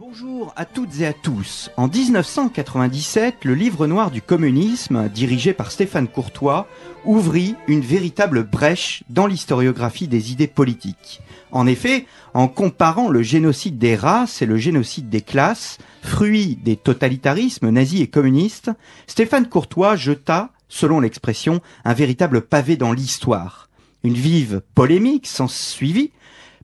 Bonjour à toutes et à tous. En 1997, le livre noir du communisme, dirigé par Stéphane Courtois, ouvrit une véritable brèche dans l'historiographie des idées politiques. En effet, en comparant le génocide des races et le génocide des classes, fruit des totalitarismes nazis et communistes, Stéphane Courtois jeta, selon l'expression, un véritable pavé dans l'histoire. Une vive polémique s'en suivit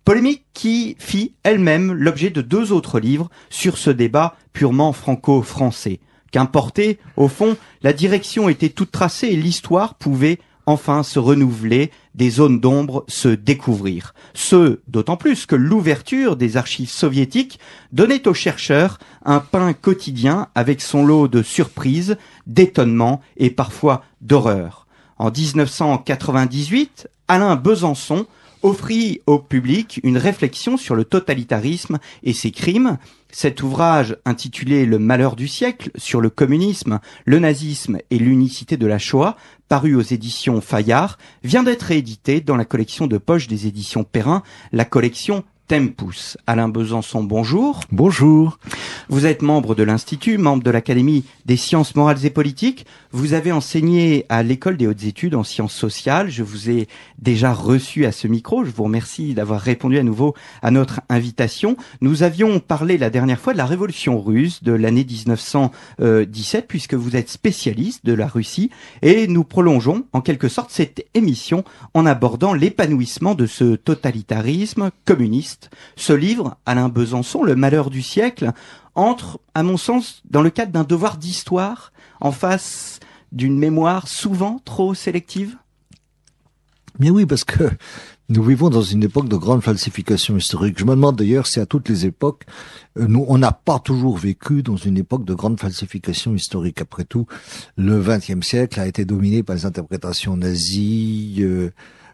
Polémique qui fit elle-même l'objet de deux autres livres sur ce débat purement franco-français. Qu'importait, au fond, la direction était toute tracée et l'histoire pouvait enfin se renouveler, des zones d'ombre se découvrir. Ce, d'autant plus que l'ouverture des archives soviétiques donnait aux chercheurs un pain quotidien avec son lot de surprises, d'étonnements et parfois d'horreurs. En 1998, Alain Besançon offrit au public une réflexion sur le totalitarisme et ses crimes. Cet ouvrage, intitulé Le malheur du siècle, sur le communisme, le nazisme et l'unicité de la Shoah, paru aux éditions Fayard, vient d'être réédité dans la collection de poche des éditions Perrin, la collection Tempus. Alain Besançon, bonjour. Bonjour. Vous êtes membre de l'Institut, membre de l'Académie des sciences morales et politiques. Vous avez enseigné à l'École des hautes études en sciences sociales. Je vous ai déjà reçu à ce micro. Je vous remercie d'avoir répondu à nouveau à notre invitation. Nous avions parlé la dernière fois de la révolution russe de l'année 1917, puisque vous êtes spécialiste de la Russie. Et nous prolongeons en quelque sorte cette émission en abordant l'épanouissement de ce totalitarisme communiste ce livre, Alain Besançon, Le malheur du siècle, entre, à mon sens, dans le cadre d'un devoir d'histoire en face d'une mémoire souvent trop sélective mais oui, parce que nous vivons dans une époque de grande falsification historique. Je me demande d'ailleurs si à toutes les époques, euh, nous, on n'a pas toujours vécu dans une époque de grande falsification historique. Après tout, le XXe siècle a été dominé par les interprétations nazies. Euh,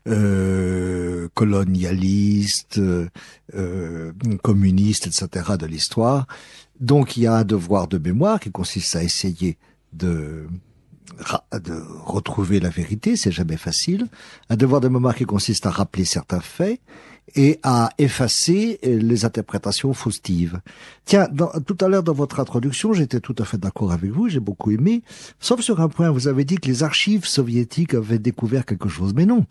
euh, colonialiste, euh, communiste, etc. de l'histoire. Donc il y a un devoir de mémoire qui consiste à essayer de de retrouver la vérité, c'est jamais facile. Un devoir de mémoire qui consiste à rappeler certains faits, et à effacer euh, les interprétations faustives. Tiens, tout à l'heure dans votre introduction, j'étais tout à fait d'accord avec vous, j'ai beaucoup aimé, sauf sur un point, vous avez dit que les archives soviétiques avaient découvert quelque chose, mais non,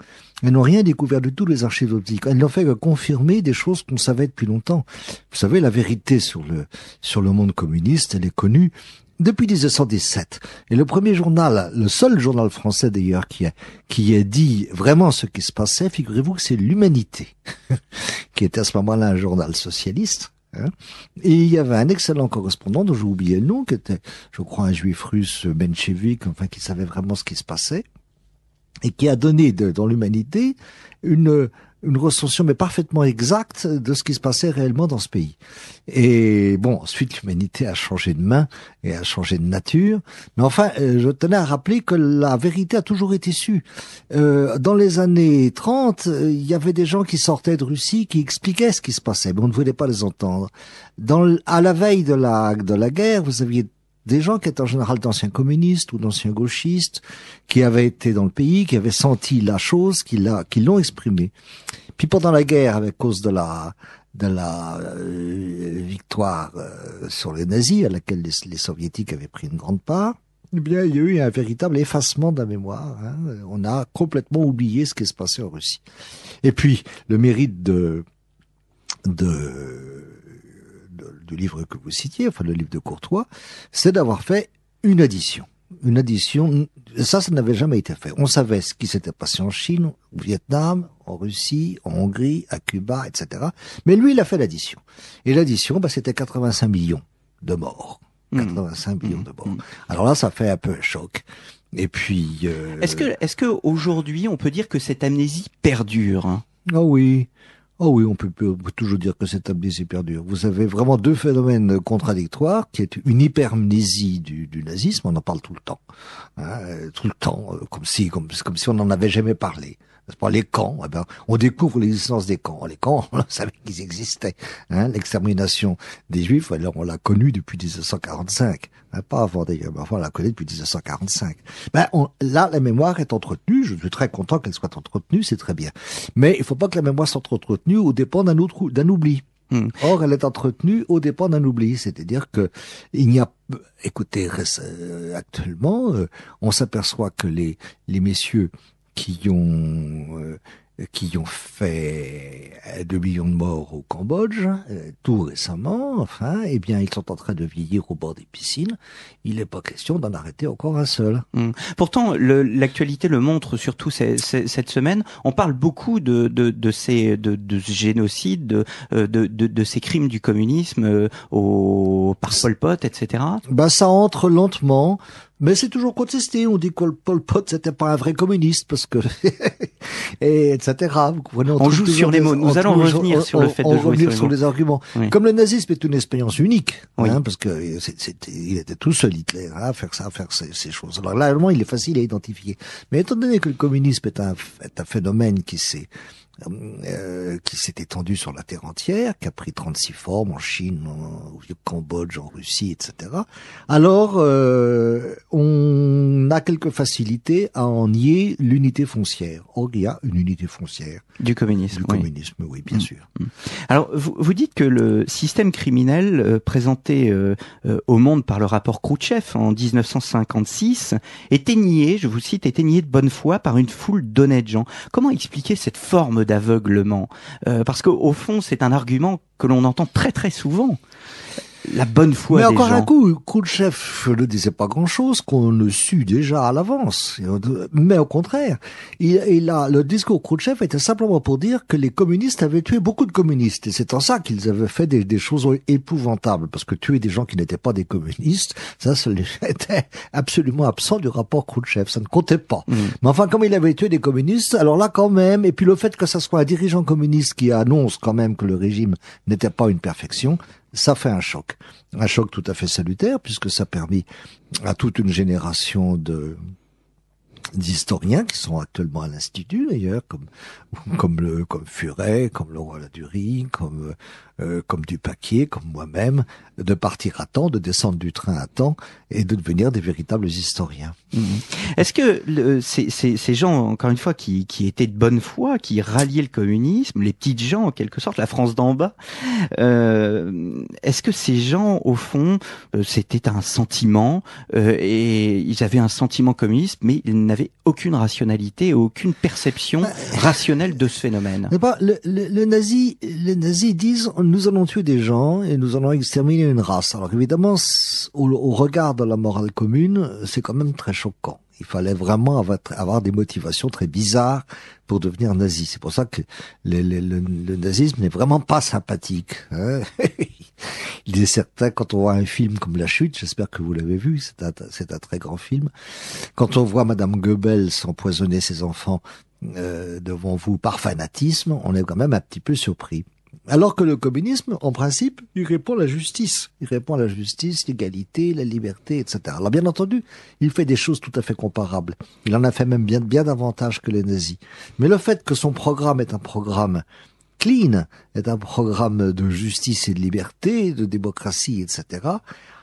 elles n'ont rien découvert du tout, les archives soviétiques, elles n'ont fait que confirmer des choses qu'on savait depuis longtemps. Vous savez, la vérité sur le, sur le monde communiste, elle est connue, depuis 1917. Et le premier journal, le seul journal français d'ailleurs qui a, qui a dit vraiment ce qui se passait, figurez-vous que c'est l'Humanité, qui était à ce moment-là un journal socialiste. Hein. Et il y avait un excellent correspondant dont j'ai oublié le nom, qui était, je crois, un juif russe benchevique, enfin, qui savait vraiment ce qui se passait, et qui a donné dans l'Humanité une, une recension mais parfaitement exacte de ce qui se passait réellement dans ce pays. Et bon, ensuite l'humanité a changé de main et a changé de nature. Mais enfin, euh, je tenais à rappeler que la vérité a toujours été su euh, dans les années 30, euh, il y avait des gens qui sortaient de Russie, qui expliquaient ce qui se passait, mais on ne voulait pas les entendre. Dans, à la veille de la, de la guerre, vous aviez des gens qui étaient en général d'anciens communistes ou d'anciens gauchistes, qui avaient été dans le pays, qui avaient senti la chose, qui l'ont exprimée. Puis pendant la guerre, avec cause de la de la euh, victoire euh, sur les nazis, à laquelle les, soviétiques avaient pris une grande part, eh bien, il y a eu un véritable effacement de la mémoire. Hein. On a complètement oublié ce qui se passait en Russie. Et puis, le mérite de de du livre que vous citiez, enfin le livre de Courtois, c'est d'avoir fait une addition. Une addition, ça, ça n'avait jamais été fait. On savait ce qui s'était passé en Chine, au Vietnam, en Russie, en Hongrie, à Cuba, etc. Mais lui, il a fait l'addition. Et l'addition, bah, c'était 85 millions de morts. 85 mmh. millions mmh. de morts. Mmh. Alors là, ça fait un peu un choc. Et puis. Euh, est-ce que, est-ce que aujourd'hui, on peut dire que cette amnésie perdure hein Ah oui, Oh oui, on peut, toujours dire que cette amnésie perdure. Vous avez vraiment deux phénomènes contradictoires, qui est une hypermnésie du, nazisme, on en parle tout le temps, hein, euh, tout le temps, euh, comme si, comme si on n'en avait jamais parlé les camps. Eh ben, on découvre l'existence des camps. Les camps, on savait qu'ils existaient. Hein, l'extermination des Juifs, alors on l'a connue depuis 1945. Hein, pas avant d'ailleurs, mais on l'a connue depuis 1945. Ben, là, la mémoire est entretenue. Je suis très content qu'elle soit entretenue, c'est très bien. Mais il faut pas que la mémoire soit entretenue au dépend d'un d'un oubli. Hmm. Or, elle est entretenue au dépend d'un oubli, c'est-à-dire que il n'y a, écoutez, euh, actuellement, euh, on s'aperçoit que les les messieurs qui ont euh, qui ont fait 2 millions de morts au Cambodge, euh, tout récemment, enfin, eh bien, ils sont en train de vieillir au bord des piscines. Il n'est pas question d'en arrêter encore un seul. Hum. Pourtant, l'actualité le, montre, surtout cette semaine. On parle beaucoup de, de, de ces de, de ce génocide, de, euh, de, de, ces crimes du communisme au, par Pol Pot, etc. Bah, ça entre lentement. Mais c'est toujours contesté. On dit que Pol Pot c'était pas un vrai communiste parce que et etc. on, joue sur les mots. Nous allons revenir sur le fait de jouer sur, les, arguments. Comme le nazisme est une expérience unique, hein, parce que c'était, il était tout seul Hitler hein, à faire ça, à faire ces, choses. Alors là, moins, il est facile à identifier. Mais étant donné que le communisme est un, est un phénomène qui s'est euh, euh, qui s'est étendu sur la terre entière, qui a pris 36 formes en Chine, au Cambodge, en Russie, etc. Alors, euh, on a quelques facilités à en nier l'unité foncière. Or, il y a une unité foncière. Du communisme. Du communisme, oui, bien mm. sûr. Mm. Alors, vous, dites que le système criminel présenté au monde par le rapport Khrouchtchev en 1956 était nié, je vous cite, était nié de bonne foi par une foule d'honnêtes gens. Comment expliquer cette forme d'aveuglement. Euh, parce qu'au fond, c'est un argument que l'on entend très très souvent la bonne foi. Mais encore un coup, Khrouchtchev ne disait pas grand-chose qu'on le sut déjà à l'avance. Mais au contraire, il, a, le discours Khrouchtchev était simplement pour dire que les communistes avaient tué beaucoup de communistes. Et c'est en ça qu'ils avaient fait des, choses épouvantables. Parce que tuer des gens qui n'étaient pas des communistes, ça, ça était absolument absent du rapport Khrouchtchev. Ça ne comptait pas. Mm. Mais enfin, comme il avait tué des communistes, alors là quand même, et puis le fait que ça soit un dirigeant communiste qui annonce quand même que le régime n'était pas une perfection, ça fait un choc. Un choc tout à fait salutaire, puisque ça permet à toute une génération de d'historiens qui sont actuellement à l'institut d'ailleurs comme comme le comme Furet comme Laurent Ladurie comme euh, comme du paquet, comme moi-même, de partir à temps, de descendre du train à temps et de devenir des véritables historiens. Mhm. Est-ce que le, ces, ces, gens, encore une fois, qui, qui, étaient de bonne foi, qui ralliaient le communisme, les petites gens en quelque sorte, la France d'en bas, euh, est-ce que ces gens, au fond, euh, c'était un sentiment euh, et ils avaient un sentiment communiste, mais ils n'avaient aucune rationalité, aucune perception bah, rationnelle de ce phénomène. le, le, le, nazi, les nazis disent nous allons tuer des gens et nous allons exterminer une race. Alors évidemment, au, regard de la morale commune, c'est quand même très choquant. Il fallait vraiment avoir des motivations très bizarres pour devenir nazi. C'est pour ça que le, nazisme n'est vraiment pas sympathique. Hein. Il est certain, quand on voit un film comme La Chute, j'espère que vous l'avez vu, c'est un, très grand film, quand on voit Madame Goebbels empoisonner ses enfants euh, devant vous par fanatisme, on est quand même un petit peu surpris. Alors que le communisme, en principe, il répond à la justice. Il répond à la justice, l'égalité, la liberté, etc. Alors bien entendu, il fait des choses tout à fait comparables. Il en a fait même bien, bien davantage que les nazis. Mais le fait que son programme est un programme clean, est un programme de justice et de liberté, de démocratie, etc.,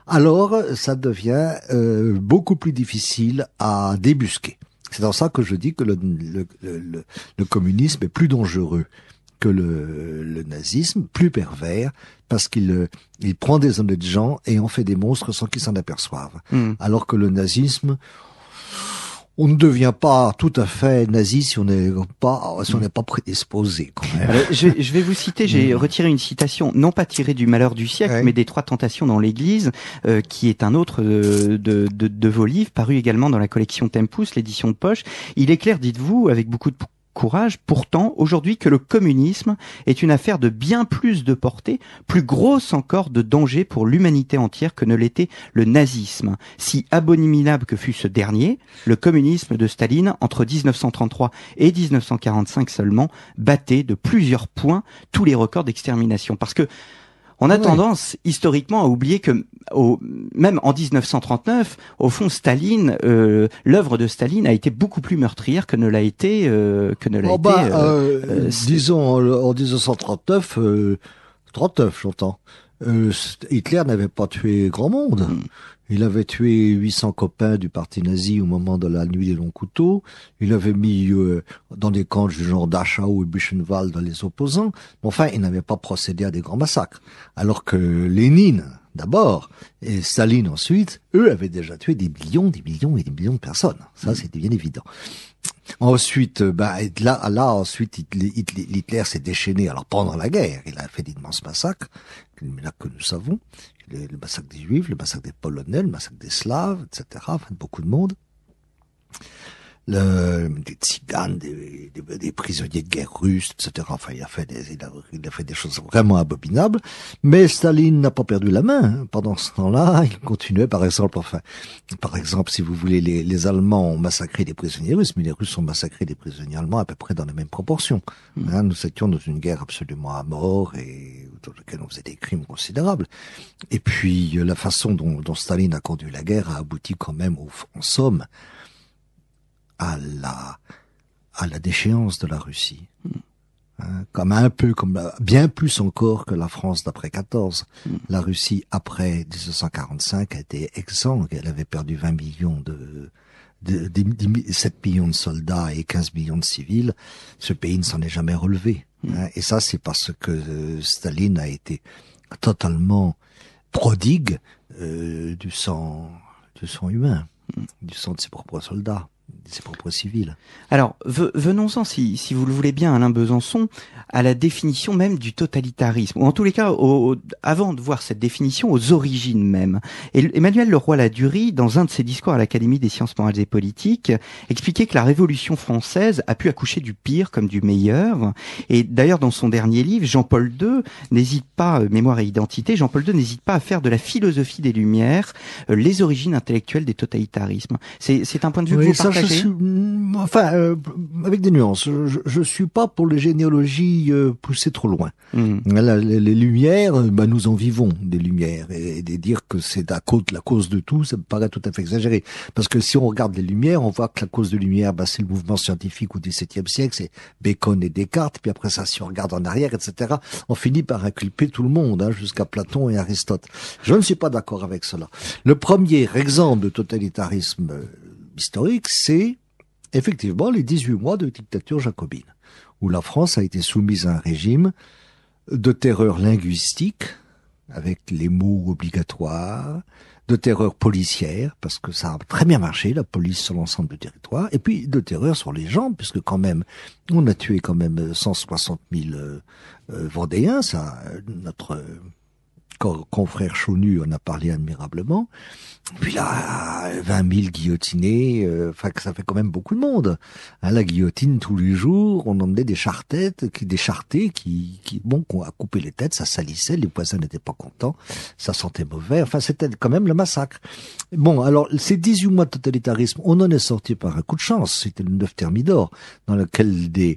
alors ça devient euh, beaucoup plus difficile à débusquer. C'est dans ça que je dis que le communisme est plus dangereux que le, nazisme, plus pervers, parce qu'il euh, il prend des honnêtes gens et en fait des monstres sans qu'ils s'en aperçoivent. Hmm. Alors que le nazisme, on ne devient pas tout à fait nazi si on n'est pas si on n'est pas prédisposé. Quand même. Euh, je, vais vous citer. J'ai hmm. retiré une citation, non pas tirée du Malheur du siècle, mais des Trois Tentations dans l'Église, euh, qui est un autre de, de, vos livres, paru également dans la collection Tempus, l'édition de poche. Il est clair, dites-vous, avec beaucoup de courage pourtant aujourd'hui que le communisme est une affaire de bien plus de portée, plus grosse encore de danger pour l'humanité entière que ne l'était le nazisme. Si abominable que fut ce dernier, le communisme de Staline entre 1933 et 1945 seulement battait de plusieurs points tous les records d'extermination parce que on a ah tendance historiquement à oublier que au, même en 1939, au fond, Staline, euh, l'œuvre de Staline a été beaucoup plus meurtrière que ne l'a été euh, que ne l'a oh été. Bah, euh, disons en, en 1939, 39, j'entends. Hitler n'avait pas tué grand monde. Mm. Il avait tué 800 copains du parti nazi au moment de la nuit des longs couteaux. Il avait mis euh, dans des camps du genre Dachau et Buchenwald les opposants. enfin, il n'avait pas procédé à des grands massacres. Alors que Lénine, d'abord, et Staline ensuite, eux avaient déjà tué des millions, des millions et des millions de personnes. Ça, c'était bien évident. Ensuite, euh, bah, là, là, ensuite, Hitler, s'est déchaîné. Alors pendant la guerre, il a fait d'immenses massacres, là que nous savons les, le massacre des Juifs, le massacre des Polonais, le massacre des Slaves, etc. Enfin, beaucoup de monde le, des tziganes, des, des, prisonniers de guerre russes, etc. Enfin, il a fait des, il a, fait des choses vraiment abominables. Mais Staline n'a pas perdu la main. Hein. Pendant ce temps-là, il continuait, par exemple, enfin, par exemple, si vous voulez, les, les Allemands ont massacré des prisonniers russes, mais les Russes ont massacré des prisonniers allemands à peu près dans les mêmes proportions. Hmm. Hein, nous étions dans une guerre absolument à mort et dans laquelle on faisait des crimes considérables. Et puis, euh, la façon dont, dont Staline a conduit la guerre a abouti quand même au, en somme, à la à la déchéance de la Russie. Hein, comme un peu comme bien plus encore que la France d'après 14. La Russie après 1945 a été exsangue, elle avait perdu 20 millions de, de, de, 7 millions de soldats et 15 millions de civils. Ce pays ne s'en est jamais relevé. Hein, et ça, c'est parce que euh, Staline a été totalement prodigue euh, du sang, du sang humain, du sang de ses propres soldats civils. Alors, venons-en, si, si, vous le voulez bien, Alain Besançon, à la définition même du totalitarisme, ou en tous les cas, avant de voir cette définition, aux origines même. Et Emmanuel Leroy-Ladurie, dans un de ses discours à l'Académie des sciences morales et politiques, expliquait que la Révolution française a pu accoucher du pire comme du meilleur. Et d'ailleurs, dans son dernier livre, Jean-Paul II n'hésite pas, euh, Mémoire et identité, Jean-Paul II n'hésite pas à faire de la philosophie des Lumières euh, les origines intellectuelles des totalitarismes. C'est un point de vue que je Enfin, euh, avec des nuances. Je ne suis pas pour les généalogies euh, poussées trop loin. Mhm. les, lumières, euh, bah, nous en vivons des lumières. Et, et dire que c'est la cause, la cause de tout, ça me paraît tout à fait exagéré. Parce que si on regarde les lumières, on voit que la cause de lumière, bah, c'est le mouvement scientifique au XVIIe siècle, c'est Bacon et Descartes. Puis après ça, si on regarde en arrière, etc., on finit par inculper tout le monde, hein, jusqu'à Platon et Aristote. Je ne suis pas d'accord avec cela. Le premier exemple de totalitarisme euh, historique, c'est effectivement les 18 mois de dictature jacobine, où la France a été soumise à un régime de terreur linguistique, avec les mots obligatoires, de terreur policière, parce que ça a très bien marché, la police sur l'ensemble du territoire, et puis de terreur sur les gens, puisque quand même, on a tué quand même 160 000 euh, Vendéens, ça, euh, notre confrère Chaunu en a parlé admirablement. Puis là, 20 000 guillotinés, euh, enfin ça fait quand même beaucoup de monde. Hein, la guillotine tous les jours, on emmenait des chartettes, qui, des chartés qui, qui, bon, qu'on a coupé les têtes, ça salissait, les voisins n'étaient pas contents, ça sentait mauvais. Enfin, c'était quand même le massacre. Bon, alors ces 18 mois de totalitarisme, on en est sorti par un coup de chance. C'était le 9 Thermidor, dans lequel des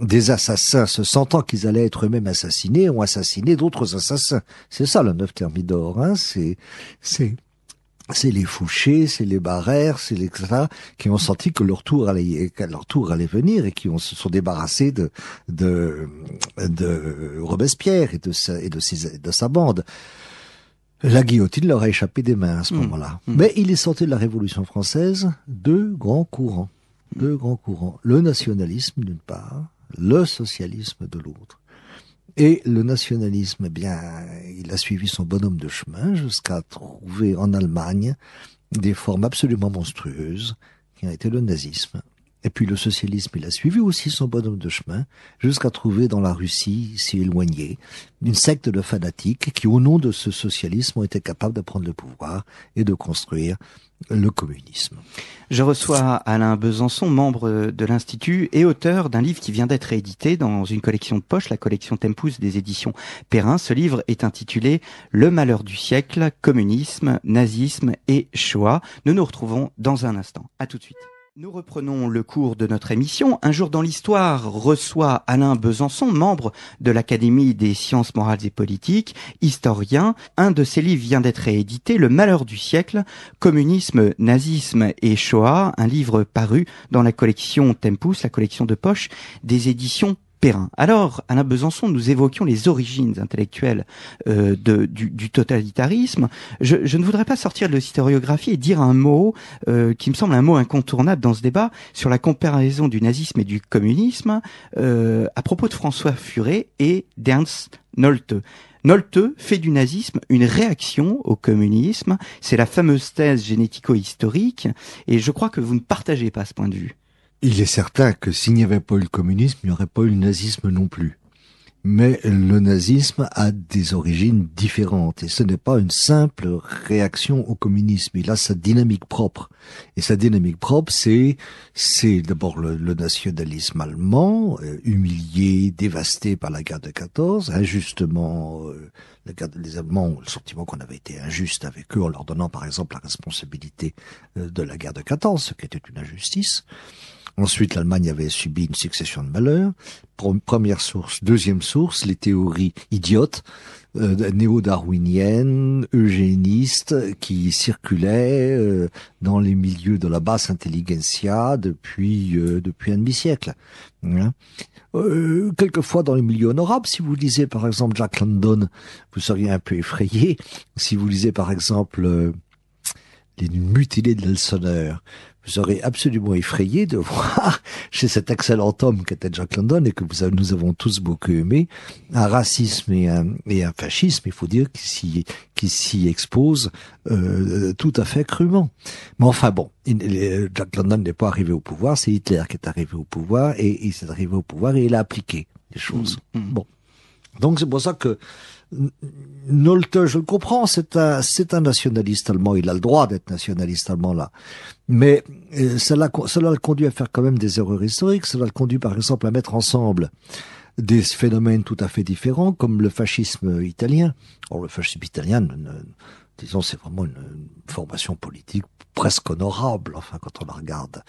des assassins, se sentant qu'ils allaient être eux-mêmes assassinés, ont assassiné d'autres assassins. C'est ça le neuf thermidor, hein. c'est c'est c'est les Fouchés, c'est les Barères, c'est les qui ont senti que leur tour allait leur tour allait venir et qui ont, se sont débarrassés de de, de Robespierre et de sa, et de sa bande. La guillotine leur a échappé des mains à ce mmh. moment-là. Mmh. Mais il est sorti de la Révolution française deux grands courants, deux grands courants, le nationalisme d'une part le socialisme de l'autre. Et le nationalisme, eh bien, il a suivi son bonhomme de chemin jusqu'à trouver en Allemagne des formes absolument monstrueuses qui ont été le nazisme. Et puis le socialisme, il a suivi aussi son bonhomme de chemin jusqu'à trouver dans la Russie, si éloignée, une secte de fanatiques qui, au nom de ce socialisme, ont été capables de prendre le pouvoir et de construire le communisme. Je reçois Alain Besançon, membre de l'Institut et auteur d'un livre qui vient d'être édité dans une collection de poche, la collection Tempus des éditions Perrin. Ce livre est intitulé Le malheur du siècle, communisme, nazisme et choix ». Nous nous retrouvons dans un instant. À tout de suite. Nous reprenons le cours de notre émission. Un jour dans l'histoire reçoit Alain Besançon, membre de l'Académie des sciences morales et politiques, historien. Un de ses livres vient d'être réédité, Le malheur du siècle, communisme, nazisme et Shoah, un livre paru dans la collection Tempus, la collection de poche des éditions alors, la Besançon, nous évoquions les origines intellectuelles euh, du, totalitarisme. Je, ne voudrais pas sortir de historiographie et dire un mot euh, qui me semble un mot incontournable dans ce débat sur la comparaison du nazisme et du communisme euh, à propos de François Furet et d'Ernst Nolte. Nolte fait du nazisme une réaction au communisme. C'est la fameuse thèse génético-historique et je crois que vous ne partagez pas ce point de vue. Il est certain que s'il n'y avait pas eu le communisme, il n'y aurait pas eu le nazisme non plus. Mais le nazisme a des origines différentes et ce n'est pas une simple réaction au communisme. Il a sa dynamique propre. Et sa dynamique propre, c'est, c'est d'abord le, nationalisme allemand, euh, humilié, dévasté par la guerre de 14, injustement, euh, la guerre, les Allemands ont le sentiment qu'on avait été injuste avec eux en leur donnant par exemple la responsabilité euh, de la guerre de 14, ce qui était une injustice. Ensuite, l'Allemagne avait subi une succession de malheurs. Première source. Deuxième source, les théories idiotes, euh, néo-darwiniennes, eugénistes, qui circulaient euh, dans les milieux de la basse intelligentsia depuis, euh, depuis un demi-siècle. Hein. quelquefois dans les milieux honorables. Si vous lisez par exemple Jack London, vous seriez un peu effrayé. Si vous lisez par exemple Les mutilés de l'Elsonner, vous serez absolument effrayé de voir chez cet excellent homme était Jack London et que vous, nous avons tous beaucoup aimé, un racisme et un, fascisme, il faut dire, qui s'y, expose euh, tout à fait crûment. Mais enfin bon, Jack London n'est pas arrivé au pouvoir, c'est Hitler qui est arrivé au pouvoir et il s'est arrivé au pouvoir et il a appliqué les choses. Mm, mm. Bon. Donc c'est pour ça que Nolte, je le comprends, c'est un, nationaliste allemand. Il a le droit d'être nationaliste allemand là. Mais euh, cela, cela le conduit à faire quand même des erreurs historiques. Cela le conduit, par exemple, à mettre ensemble des phénomènes tout à fait différents, comme le fascisme italien. Or, le fascisme italien, disons, c'est vraiment une formation politique presque honorable, enfin, quand on la regarde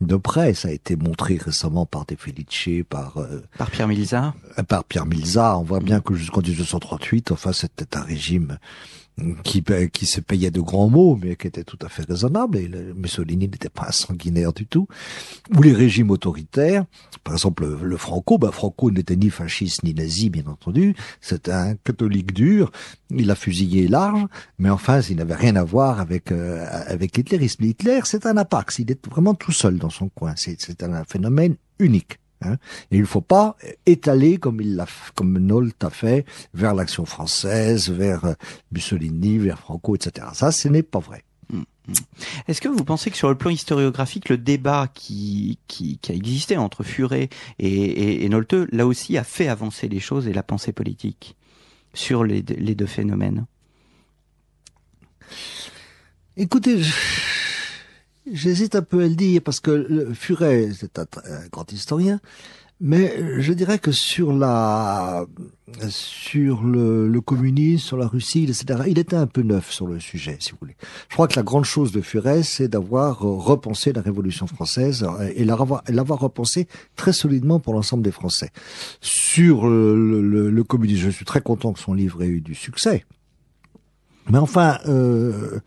de près. Ça a été montré récemment par des Felice, par... Euh, par Pierre Milza euh, Par Pierre Milza. On voit bien que jusqu'en 1938, enfin, c'était un régime qui, qui se payait de grands mots, mais qui était tout à fait raisonnable, et Mussolini n'était pas un sanguinaire du tout, ou les régimes autoritaires, par exemple le, Franco, ben Franco n'était ni fasciste ni nazi, bien entendu, c'était un catholique dur, il a fusillé large, mais enfin, il n'avait rien à voir avec, euh, avec Hitler. Hitler, c'est un apax. Il est vraiment tout seul dans son coin. C'est un phénomène unique. Hein. Et il ne faut pas étaler comme il l'a, comme Nolte a fait vers l'action française, vers euh, Mussolini, vers Franco, etc. Ça, ce n'est pas vrai. Hum, hum. Est-ce que vous pensez que sur le plan historiographique, le débat qui, qui, a existé entre Furet et, et, là aussi, a fait avancer les choses et la pensée politique sur les, les deux phénomènes Écoutez, j'hésite un peu à le dire parce que Furet, c'est un, grand historien, mais je dirais que sur la, sur le, communisme, sur la Russie, etc., il était un peu neuf sur le sujet, si vous voulez. Je crois que la grande chose de Furet, c'est d'avoir repensé la Révolution française euh, et l'avoir repensé très solidement pour l'ensemble des Français. Sur le, le, communisme, je suis très content que son livre ait eu du succès. Mais enfin, euh,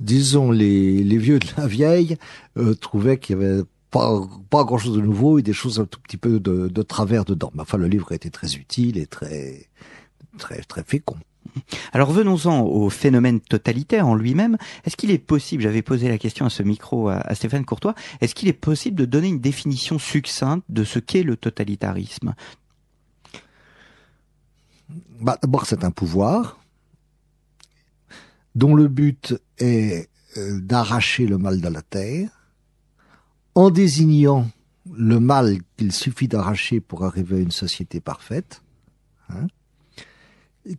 disons, les, les vieux de la vieille euh, trouvaient qu'il y avait pas, pas grand chose de nouveau et des choses un tout petit peu de, de travers dedans. Mais enfin, le livre était très utile et très, très, très fécond. Alors venons-en au phénomène totalitaire en lui-même. Est-ce qu'il est possible, j'avais posé la question à ce micro à, Stéphane Courtois, est-ce qu'il est possible de donner une définition succincte de ce qu'est le totalitarisme bah, D'abord, c'est un pouvoir dont le but est euh, d'arracher le mal de la terre, en désignant le mal qu'il suffit d'arracher pour arriver à une société parfaite, hein,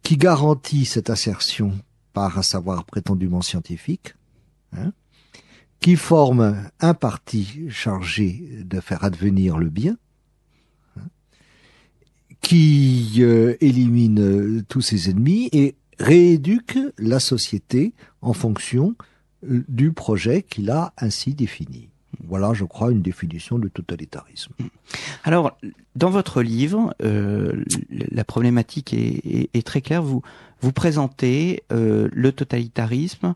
qui garantit cette assertion par un savoir prétendument scientifique, hein, qui forme un parti chargé de faire advenir le bien, hein, qui euh, élimine tous ses ennemis et rééduque la société en fonction euh, du projet qu'il a ainsi défini. Voilà, je crois, une définition du totalitarisme. Alors, dans votre livre, euh, la problématique est, très claire. Vous, vous présentez euh, le totalitarisme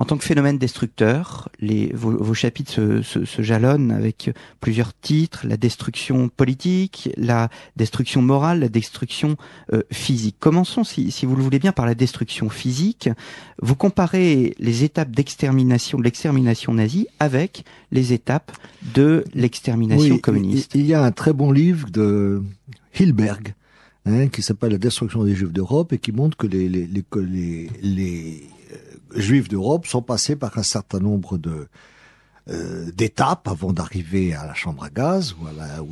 en tant que phénomène destructeur, les, vos, chapitres se, jalonnent avec plusieurs titres, la destruction politique, la destruction morale, la destruction euh, physique. Commençons, si, vous le voulez bien, par la destruction physique. Vous comparez les étapes d'extermination, de l'extermination nazie, avec les étapes de l'extermination communiste. Il y a un très bon livre de Hilberg, hein, qui s'appelle La destruction des Juifs d'Europe, et qui montre que les, les, les juifs d'Europe sont passés par un certain nombre de euh, d'étapes avant d'arriver à la chambre à gaz ou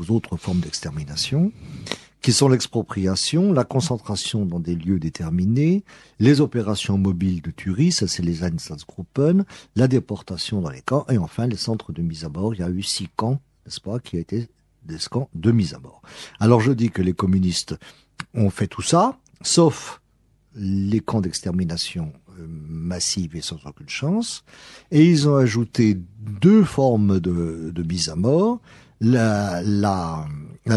aux autres formes d'extermination, qui sont l'expropriation, la concentration dans des lieux déterminés, les opérations mobiles de tuerie, ça c'est les Einsatzgruppen, la déportation dans les camps, et enfin les centres de mise à bord. Il y a eu six camps, n'est-ce pas, qui ont été des camps de mise à bord. Alors je dis que les communistes ont fait tout ça, sauf les camps d'extermination euh, massive et sans aucune chance. Et ils ont ajouté deux formes de, de mise à mort. La, la,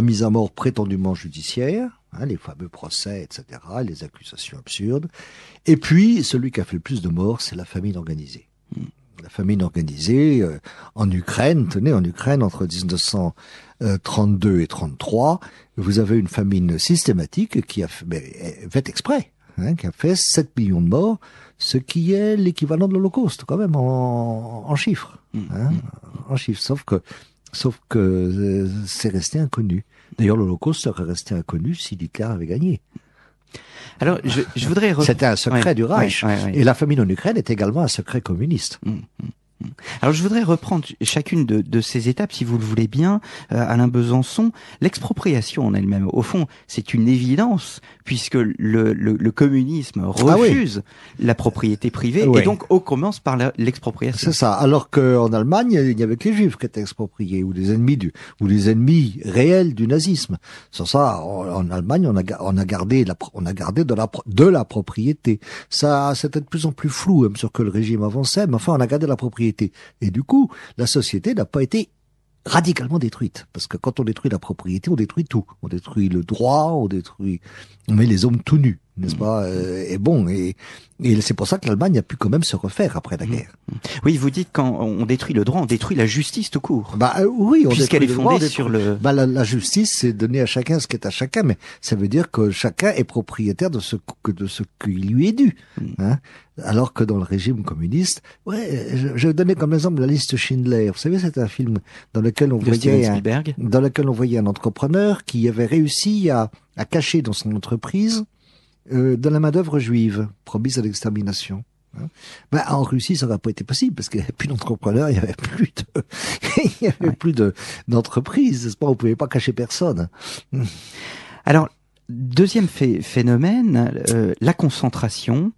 mise à mort prétendument judiciaire, hein, les fameux procès, etc., les accusations absurdes. Et puis, celui qui a fait le plus de morts, c'est la famine organisée. Hmm. La famine organisée euh, en Ukraine, tenez, en Ukraine, entre 1932 euh, et 33, vous avez une famine systématique qui a fait, eh, fait exprès, hein, qui a fait 7 millions de morts ce qui est l'équivalent de l'Holocauste quand même en, chiffres, mm. hein, mm. en chiffres. Sauf que, sauf que euh, c'est resté inconnu. D'ailleurs, l'Holocauste serait resté inconnu si Hitler avait gagné. Alors, je, je voudrais. C'était un secret du Reich. et la famine en Ukraine est également un secret communiste. Mm, alors je voudrais reprendre chacune de, ces étapes, si vous le voulez bien, euh, Alain Besançon. L'expropriation en elle-même, au fond, c'est une évidence, puisque le, communisme ah refuse la propriété privée, et donc on commence par l'expropriation. C'est ça, alors qu'en Allemagne, il n'y avait que les juifs qui étaient expropriés, ou les ennemis, du, ou les ennemis réels du nazisme. Sans ça, en Allemagne, on a, on a gardé, on a gardé de, la, de la propriété. Ça, c'était de plus en plus flou, même hein, sur que le régime avançait, mais enfin, on a gardé la propriété et du coup, la société n'a pas été radicalement détruite. Parce que quand on détruit la propriété, on détruit tout. On détruit le droit, on détruit, on met les hommes tout nus n'est-ce pas, euh, est bon. Et, et c'est pour ça que l'Allemagne a pu quand même se refaire après la mmh. guerre. Mmh. Oui, vous dites quand on détruit le droit, on détruit la justice tout court. Bah euh, oui, on puisqu'elle est fondée sur le. Bah la, justice, c'est donner à chacun ce qui est à chacun, mais ça veut dire que chacun est propriétaire de ce que de ce qui lui est dû. Mmh. Hein alors que dans le régime communiste, ouais, je, vais donner comme exemple la liste Schindler. Vous savez, c'est un film dans lequel on voyait un, dans lequel on voyait un entrepreneur qui avait réussi à, à cacher dans son entreprise euh, dans de la main-d'œuvre juive promise à l'extermination. Hein, ben, en Russie, ça n'aurait pas été possible parce qu'il n'y avait plus d'entrepreneurs, il n'y avait plus de, il y avait plus de On ne pouvait pas cacher personne. Alors, deuxième phénomène, euh, la concentration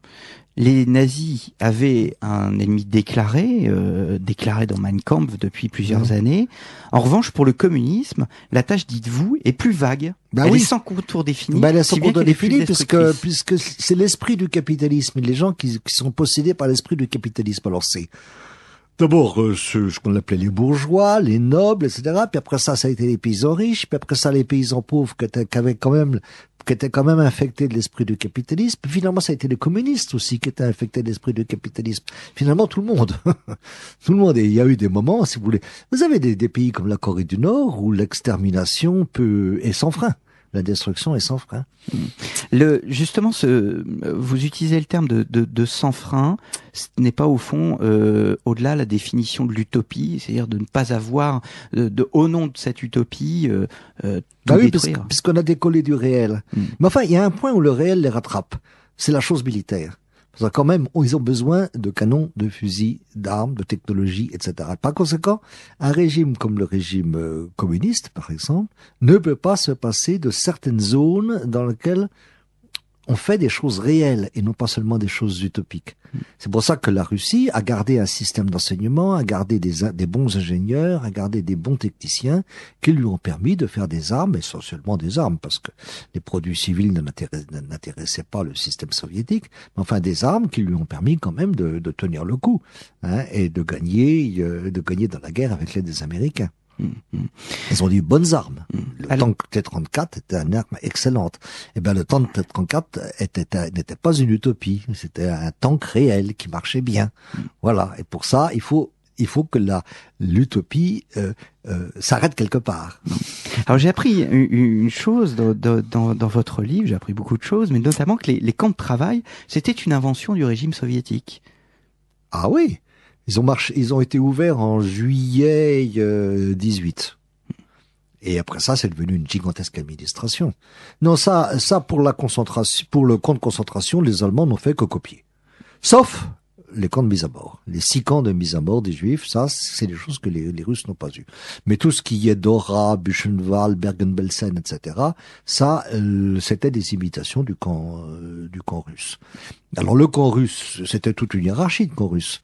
les nazis avaient un ennemi déclaré, euh, déclaré dans Mein Kampf depuis plusieurs mhm. années. En revanche, pour le communisme, la tâche, dites-vous, est plus vague. Bah elle est sans contour défini. Bah, elle est sans contour défini puisque, c'est l'esprit du capitalisme. Les gens qui, qui sont possédés par l'esprit du capitalisme. Alors c'est D'abord, euh, ce, qu'on appelait les bourgeois, les nobles, etc. Puis après ça, ça a été les paysans riches. Puis après ça, les paysans pauvres qui étaient, avaient quand même qui étaient quand même infectés de l'esprit du capitalisme. finalement, ça a été les communistes aussi qui étaient infectés de l'esprit du capitalisme. Finalement, tout le monde. tout le monde. il y a eu des moments, si vous voulez. Vous avez des, pays comme la Corée du Nord où l'extermination peut, est sans frein la destruction est sans frein. Mm. Le, justement, ce, vous utilisez le terme de, sans frein. Ce n'est pas au fond, euh, au-delà la définition de l'utopie, c'est-à-dire de ne pas avoir, de, au nom de cette utopie, euh, euh tout bah oui, Puisqu'on a décollé du réel. Mm. Mais enfin, il y a un point où le réel les rattrape. C'est la chose militaire. Parce quand même, oh, ils ont besoin de canons, de fusils, d'armes, de technologies, etc. Par conséquent, un régime comme le régime euh, communiste, par exemple, ne peut pas se passer de certaines zones dans lesquelles on fait des choses réelles et non pas seulement des choses utopiques. C'est pour ça que la Russie a gardé un système d'enseignement, a gardé des, bons ingénieurs, a gardé des bons techniciens qui lui ont permis de faire des armes, essentiellement des armes, parce que les produits civils n'intéressaient pas le système soviétique, mais enfin des armes qui lui ont permis quand même de, tenir le coup hein, et de gagner, euh, de gagner dans la guerre avec l'aide des Américains. Ils ont dit bonnes armes. Mm. Le tank T-34 était un arme excellente. Et eh ben le tank T-34 n'était pas une utopie. C'était un tank réel qui marchait bien. Mm. Voilà. Et pour ça, il faut il faut que la l'utopie euh, euh, s'arrête quelque part. Mm. Alors j'ai appris une chose dans, dans, dans votre livre, j'ai appris beaucoup de choses, mais notamment que les camps de travail, c'était une invention du régime soviétique. Ah oui ils ont, marché, ils ont été ouverts en juillet 18. Euh, et après ça, c'est devenu une gigantesque administration. Non, ça, ça pour la concentration, pour le camp de concentration, les Allemands n'ont fait que copier. Sauf les camps de mise à mort. Les six camps de mise à mort des Juifs, ça, c'est des choses que les, Russes n'ont pas eues. Mais tout ce qui est Dora, Buchenwald, Bergen-Belsen, etc., ça, euh, c'était des imitations du camp, euh, du camp russe. Alors le camp russe, c'était toute une hiérarchie de camp russe.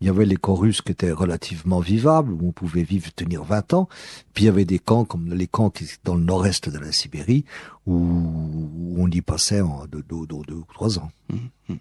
Il y avait les camps russes qui étaient relativement vivables, où on pouvait vivre, tenir 20 ans. Puis il y avait des camps comme les camps qui, dans le nord-est de la Sibérie, où on y passait en deux, ou trois ans. Hum, hum.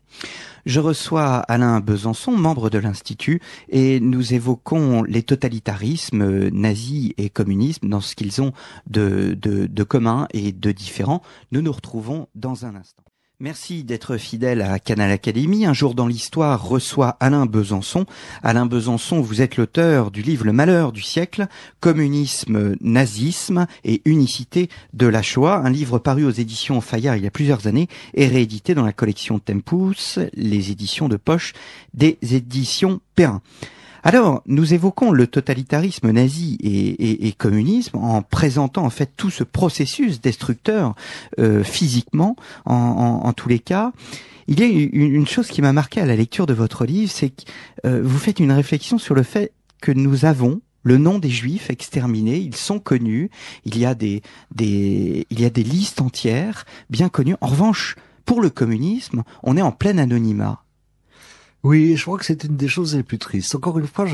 Je reçois Alain Besançon, membre de l'Institut, et nous évoquons les totalitarismes euh, nazis et communisme dans ce qu'ils ont de, de commun et de différent. Nous nous retrouvons dans un instant. Merci d'être fidèle à Canal Academy. Un jour dans l'histoire reçoit Alain Besançon. Alain Besançon, vous êtes l'auteur du livre Le malheur du siècle, communisme, nazisme et unicité de la Shoah, un livre paru aux éditions Fayard il y a plusieurs années et réédité dans la collection Tempus, les éditions de poche des éditions Perrin. Alors, nous évoquons le totalitarisme nazi et, communisme en présentant en fait tout ce processus destructeur euh, physiquement, en, tous les cas. Il y a une chose qui m'a marqué à la lecture de votre livre, c'est que euh, vous faites une réflexion sur le fait que nous avons le nom des juifs exterminés, ils sont connus, il y a des, il y a des listes entières bien connues. En revanche, pour le communisme, on est en plein anonymat. Oui, je crois que c'est une des choses les plus tristes. Encore une fois,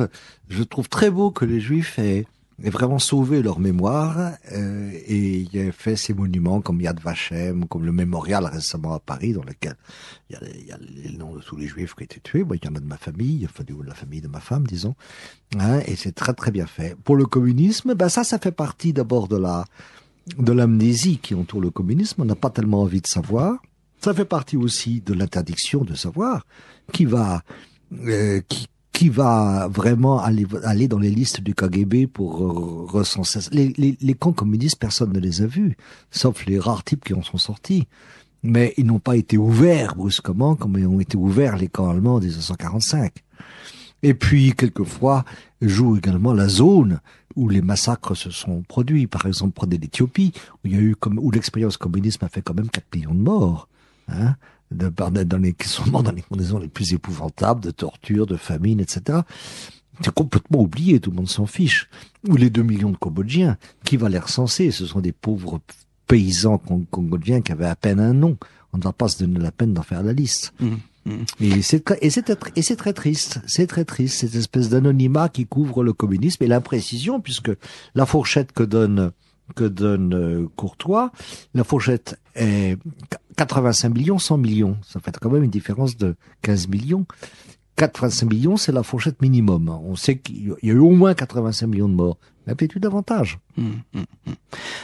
je, trouve très beau que les Juifs aient, vraiment sauvé leur mémoire euh, et aient fait ces monuments comme Yad Vashem, comme le mémorial récemment à Paris, dans lequel il y a, il y les noms de tous les Juifs qui ont été tués. Moi, il y en a de ma famille, enfin de la famille de ma femme, disons. Hein, et c'est très très bien fait. Pour le communisme, ben ça, ça fait partie d'abord de la de l'amnésie qui entoure le communisme. On n'a pas tellement envie de savoir. Ça fait partie aussi de l'interdiction de savoir qui va, euh, qui, qui va vraiment aller, aller dans les listes du KGB pour euh, recenser les, les, les camps communistes, personne ne les a vus, sauf les rares types qui en sont sortis. Mais ils n'ont pas été ouverts brusquement comme ont été ouverts les camps allemands en 1945. Et puis, quelquefois, joue également la zone où les massacres se sont produits. Par exemple, prenez l'Éthiopie, où il y a eu comme, où l'expérience communiste a fait quand même 4 millions de morts. Hein, de, dans les, qui sont dans les conditions les plus épouvantables, de torture, de famine, etc. C'est complètement oublié, tout le monde s'en fiche. Ou les 2 millions de Cambodgiens, qui va les recenser Ce sont des pauvres paysans cambodgiens qui avaient à peine un nom. On ne va pas se donner la peine d'en faire la liste. Mmh, mmh. Et c'est très triste, c'est très triste, cette espèce d'anonymat qui couvre le communisme et l'imprécision, puisque la fourchette que donne que donne euh, Courtois, la fourchette est 85 millions, 100 millions. Ça fait quand même une différence de 15 millions. 85 millions, c'est la fourchette minimum. On sait qu'il y a eu au moins 85 millions de morts. Mais davantage. davantage. Hum, hum, hum.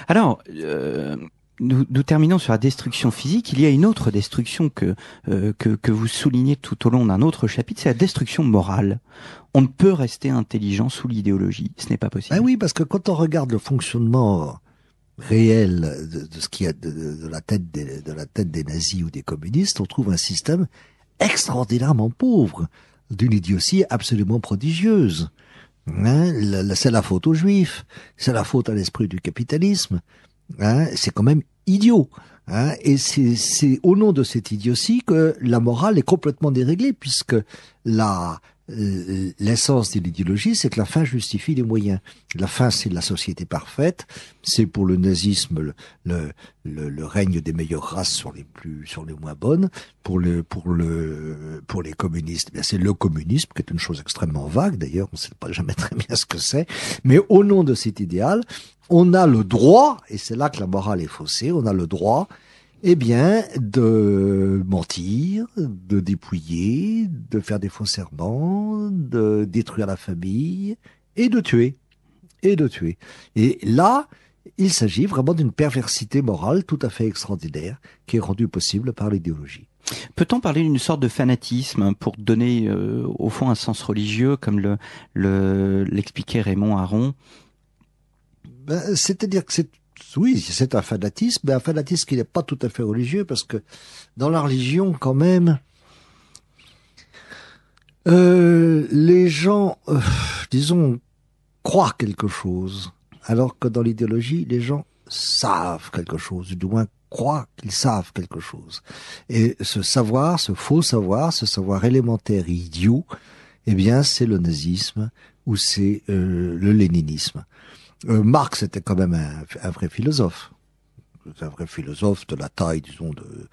Alors, euh, nous, terminons sur la destruction physique, il y a une autre destruction euh, que, que, vous soulignez tout au long d'un autre chapitre, c'est la destruction morale. On ne peut rester intelligent sous l'idéologie, ce n'est pas possible. Ah oui, parce que quand on regarde le fonctionnement réel de, ce qui a de, la tête des, de la tête des nazis ou des communistes, on trouve un système extraordinairement pauvre, d'une idiotie absolument prodigieuse. Hein, c'est la faute aux juifs, c'est la faute à l'esprit du capitalisme. Hein, c'est quand même idiot. Hein, et c'est au nom de cette idiotie que la morale est complètement déréglée, puisque la, euh, l'essence de l'idéologie, c'est que la fin justifie les moyens. La fin, c'est la société parfaite. C'est pour le nazisme le, le, le, règne des meilleures races sur les plus, sur les moins bonnes. Pour le, pour le, pour les communistes, eh c'est le communisme qui est une chose extrêmement vague. D'ailleurs, on ne sait pas jamais très bien ce que c'est. Mais au nom de cet idéal, on a le droit, et c'est là que la morale est faussée, on a le droit eh bien, de mentir, de dépouiller, de faire des faux serments, de détruire la famille et de tuer. Et de tuer. Et là, il s'agit vraiment d'une perversité morale tout à fait extraordinaire qui est rendue possible par l'idéologie. Peut-on parler d'une sorte de fanatisme pour donner euh, au fond un sens religieux comme le l'expliquait Raymond Aron ben, C'est-à-dire que c'est oui, c'est un fanatisme, mais un fanatisme qui n'est pas tout à fait religieux, parce que dans la religion, quand même, euh, les gens, euh, disons, croient quelque chose, alors que dans l'idéologie, les gens savent quelque chose, du moins croient qu'ils savent quelque chose. Et ce savoir, ce faux savoir, ce savoir élémentaire idiot, eh bien, c'est le nazisme ou c'est euh, le léninisme. Euh, Marx était quand même un, vrai philosophe. Un vrai philosophe de la taille, disons, de,